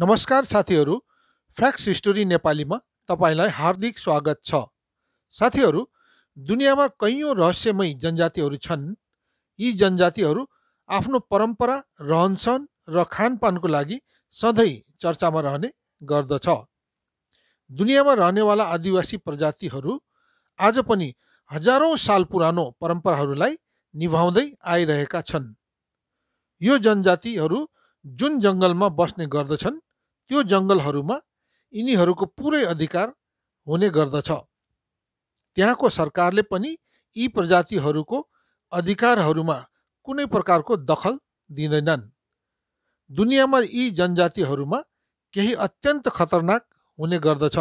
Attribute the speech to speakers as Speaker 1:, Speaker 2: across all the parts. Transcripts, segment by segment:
Speaker 1: नमस्कार साथीहरू facts history नेपालीमा तपाईँलाई हार्दिक स्वागत छ साथीहरू दुनियाँमा कैयौँ रहस्यमय जनजातिहरू छन् यी जनजातिहरू आफ्नो परम्परा रहनसहन र खानपानको लागि सधैँ चर्चामा रहने गर्दछ दुनियाँमा रहनेवाला आदिवासी प्रजातिहरू आज पनि हजारौँ साल पुरानो परम्पराहरूलाई निभाउँदै आइरहेका छन् यो जनजातिहरू जुन जङ्गलमा बस्ने गर्दछन् त्यो जङ्गलहरूमा यिनीहरूको पुरै अधिकार हुने गर्दछ त्यहाँको सरकारले पनि यी प्रजातिहरूको अधिकारहरूमा कुनै प्रकारको दखल दिँदैनन् दुनियाँमा यी जनजातिहरूमा केही अत्यन्त खतरनाक हुने गर्दछ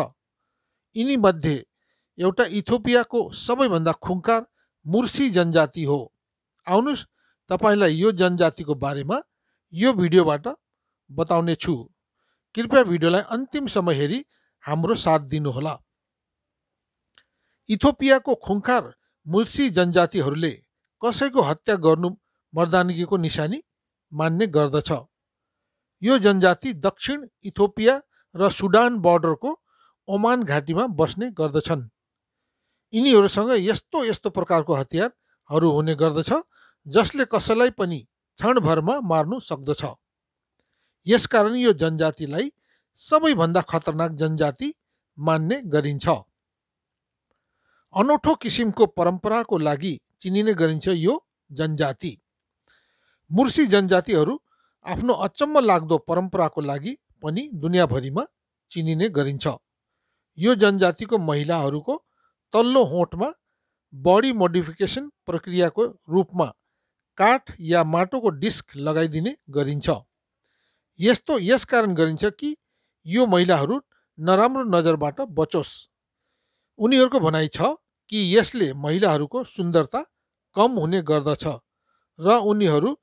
Speaker 1: यिनीमध्ये एउटा इथोपियाको सबैभन्दा खुङ्कार मुर्सी जनजाति हो आउनुहोस् तपाईँलाई यो जनजातिको बारेमा यो भिडियोबाट बताउने छु कृपया भिडियोलाई अन्तिम अन्तिमसम्म हेरी हाम्रो साथ दिनुहोला इथोपियाको खुङखार मुल्सी जनजातिहरूले कसैको हत्या गर्नु मर्दानगीको निशानी मान्ने गर्दछ यो जनजाति दक्षिण इथोपिया र सुडान बोर्डरको ओमान घाटीमा बस्ने गर्दछन् यिनीहरूसँग यस्तो यस्तो प्रकारको हतियारहरू हुने गर्दछ जसले कसैलाई पनि क्षणभरमा मार्नु सक्दछ यसकारण यो जनजातिलाई सबैभन्दा खतरनाक जनजाति मान्ने गरिन्छ अनौठो किसिमको परम्पराको लागि चिनिने गरिन्छ यो जनजाति मुर्सी जनजातिहरू आफ्नो अचम्म लाग्दो परम्पराको लागि पनि दुनियाँभरिमा चिनिने गरिन्छ यो जनजातिको महिलाहरूको तल्लो होठमा बडी मोडिफिकेसन प्रक्रियाको रूपमा काठ या माटोको डिस्क लगाइदिने गरिन्छ यस्तो यस कारण गरिन्छ कि यो महिलाहरू नराम्रो नजरबाट बचोस् उनीहरूको भनाइ छ कि यसले महिलाहरूको सुन्दरता कम हुने गर्दछ र उनीहरू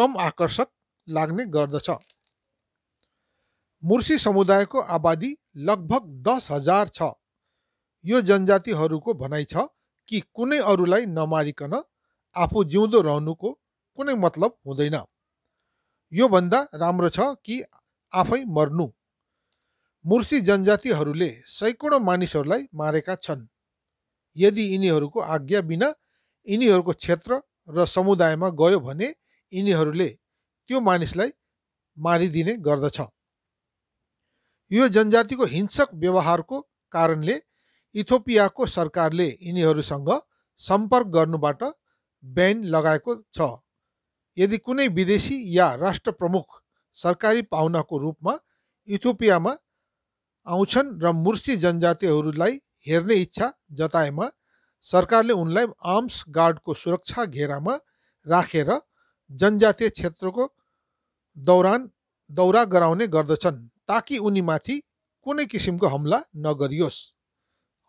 Speaker 1: कम आकर्षक लाग्ने गर्दछ मुर्सी समुदायको आबादी लगभग दस हजार छ यो जनजातिहरूको भनाइ छ कि कुनै अरूलाई नमारिकन आफू जिउँदो रहनुको कुनै मतलब हुँदैन योभन्दा राम्रो छ कि आफै मर्नु मुर्सी जनजातिहरूले सैकडौँ मानिसहरूलाई मारेका छन् यदि यिनीहरूको आज्ञा बिना यिनीहरूको क्षेत्र र समुदायमा गयो भने यिनीहरूले त्यो मानिसलाई मारिदिने गर्दछ यो जनजातिको हिंसक व्यवहारको कारणले इथोपियाको सरकारले यिनीहरूसँग सम्पर्क गर्नुबाट बैन लगाएको छ यदि कुनै विदेशी या राष्ट्र प्रमुख सरकारी पाहुनाको रूपमा इथोपियामा आउँछन् र मुर्सी जनजातिहरूलाई हेर्ने इच्छा जताएमा सरकारले उनलाई आर्म्स गार्डको सुरक्षा घेरामा राखेर रा जनजातीय क्षेत्रको दौरान दौरा गराउने गर्दछन् ताकि उनीमाथि कुनै किसिमको हमला नगरियोस्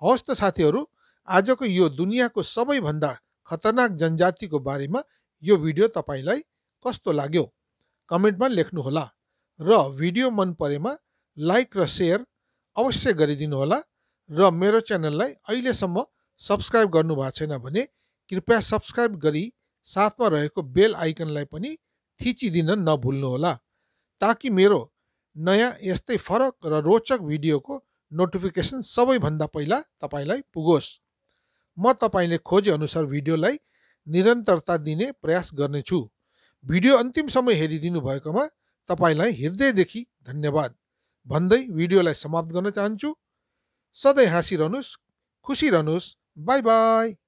Speaker 1: हवस् त साथीहरू आजको यो दुनियाँको सबैभन्दा खतरनाक जनजातिको बारेमा यो भिडियो तपाईँलाई कस्तो लाग्यो कमेन्टमा लेख्नुहोला र भिडियो मन परेमा लाइक र सेयर अवश्य गरिदिनुहोला र मेरो च्यानललाई अहिलेसम्म सब्सक्राइब गर्नुभएको छैन भने कृपया सब्सक्राइब गरी साथमा रहेको बेल आइकनलाई पनि थिचिदिन नभुल्नुहोला ताकि मेरो नयाँ यस्तै फरक र रोचक भिडियोको नोटिफिकेसन सबैभन्दा पहिला तपाईँलाई पुगोस् म तपाईँले खोजेअनुसार भिडियोलाई निरन्तरता दिने प्रयास गर्नेछु भिडियो अन्तिमसम्म हेरिदिनु भएकोमा तपाईँलाई हृदयदेखि धन्यवाद भन्दै भिडियोलाई समाप्त गर्न चाहन्छु सधैँ हाँसिरहनुहोस् खुसी रहनुहोस् बाई बाई